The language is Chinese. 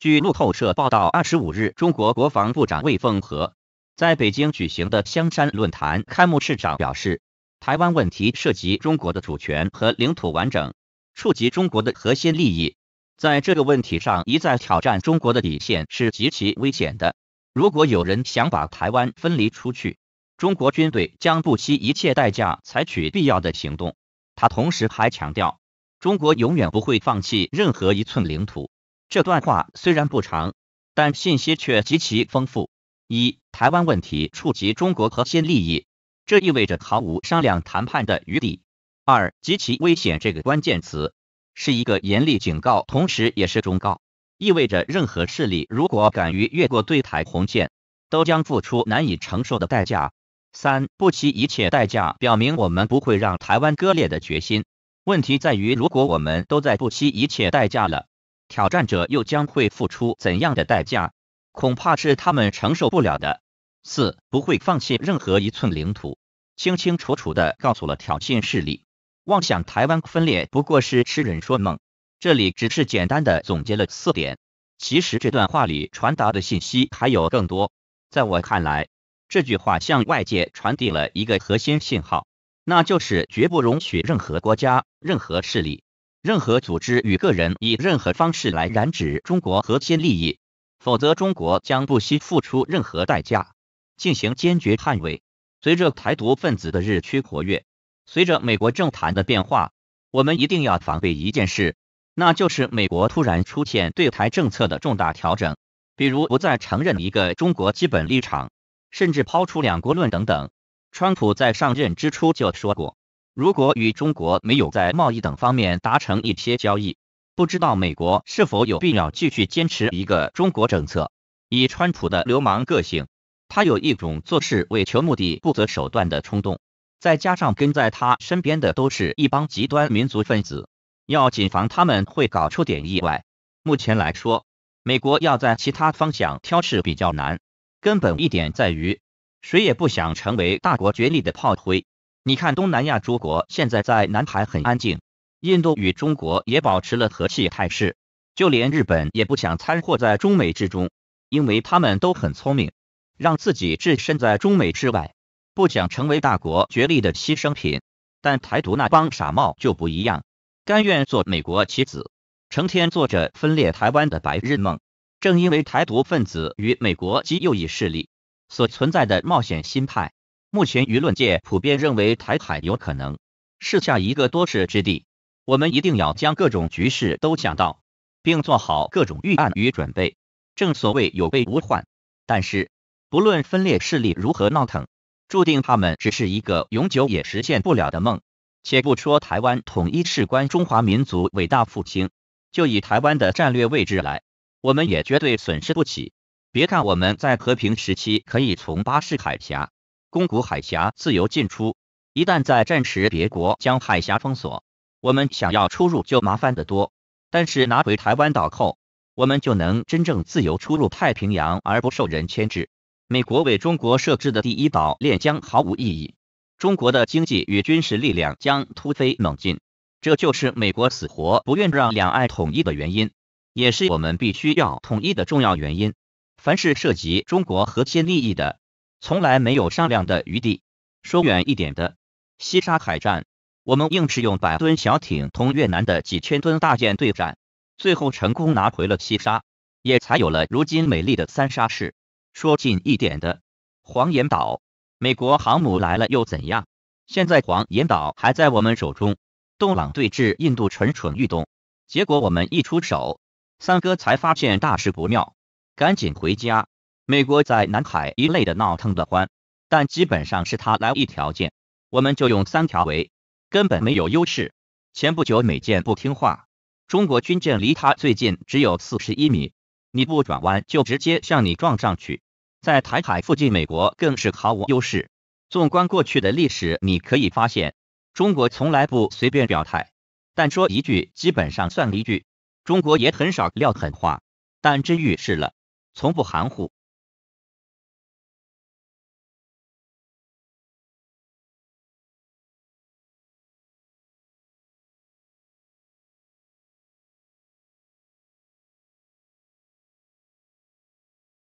据路透社报道，二十五日，中国国防部长魏凤和在北京举行的香山论坛开幕式上表示，台湾问题涉及中国的主权和领土完整，触及中国的核心利益，在这个问题上一再挑战中国的底线是极其危险的。如果有人想把台湾分离出去，中国军队将不惜一切代价采取必要的行动。他同时还强调，中国永远不会放弃任何一寸领土。这段话虽然不长，但信息却极其丰富。一，台湾问题触及中国核心利益，这意味着毫无商量谈判的余地。二，极其危险这个关键词是一个严厉警告，同时也是忠告，意味着任何势力如果敢于越过对台红线，都将付出难以承受的代价。三，不惜一切代价，表明我们不会让台湾割裂的决心。问题在于，如果我们都在不惜一切代价了。挑战者又将会付出怎样的代价？恐怕是他们承受不了的。四不会放弃任何一寸领土，清清楚楚的告诉了挑衅势力，妄想台湾分裂不过是痴人说梦。这里只是简单的总结了四点，其实这段话里传达的信息还有更多。在我看来，这句话向外界传递了一个核心信号，那就是绝不容许任何国家、任何势力。任何组织与个人以任何方式来染指中国核心利益，否则中国将不惜付出任何代价进行坚决捍卫。随着台独分子的日趋活跃，随着美国政坛的变化，我们一定要防备一件事，那就是美国突然出现对台政策的重大调整，比如不再承认一个中国基本立场，甚至抛出两国论等等。川普在上任之初就说过。如果与中国没有在贸易等方面达成一些交易，不知道美国是否有必要继续坚持一个中国政策。以川普的流氓个性，他有一种做事为求目的不择手段的冲动，再加上跟在他身边的都是一帮极端民族分子，要谨防他们会搞出点意外。目前来说，美国要在其他方向挑事比较难，根本一点在于，谁也不想成为大国角力的炮灰。你看东南亚诸国现在在南海很安静，印度与中国也保持了和气态势，就连日本也不想掺和在中美之中，因为他们都很聪明，让自己置身在中美之外，不想成为大国角力的牺牲品。但台独那帮傻帽就不一样，甘愿做美国棋子，成天做着分裂台湾的白日梦。正因为台独分子与美国及右翼势力所存在的冒险心态。目前舆论界普遍认为，台海有可能是下一个多事之地。我们一定要将各种局势都想到，并做好各种预案与准备，正所谓有备无患。但是，不论分裂势力如何闹腾，注定他们只是一个永久也实现不了的梦。且不说台湾统一事关中华民族伟大复兴，就以台湾的战略位置来，我们也绝对损失不起。别看我们在和平时期可以从巴士海峡。宫古海峡自由进出，一旦在战时别国将海峡封锁，我们想要出入就麻烦得多。但是拿回台湾岛后，我们就能真正自由出入太平洋而不受人牵制。美国为中国设置的第一岛链将毫无意义，中国的经济与军事力量将突飞猛进。这就是美国死活不愿让两岸统一的原因，也是我们必须要统一的重要原因。凡是涉及中国核心利益的。从来没有商量的余地。说远一点的，西沙海战，我们硬是用百吨小艇同越南的几千吨大舰对战，最后成功拿回了西沙，也才有了如今美丽的三沙市。说近一点的，黄岩岛，美国航母来了又怎样？现在黄岩岛还在我们手中。东朗对峙，印度蠢蠢欲动，结果我们一出手，三哥才发现大事不妙，赶紧回家。美国在南海一类的闹腾得欢，但基本上是他来一条线，我们就用三条围，根本没有优势。前不久美舰不听话，中国军舰离他最近只有四十一米，你不转弯就直接向你撞上去。在台海附近，美国更是毫无优势。纵观过去的历史，你可以发现，中国从来不随便表态，但说一句基本上算一句。中国也很少撂狠话，但真遇事了，从不含糊。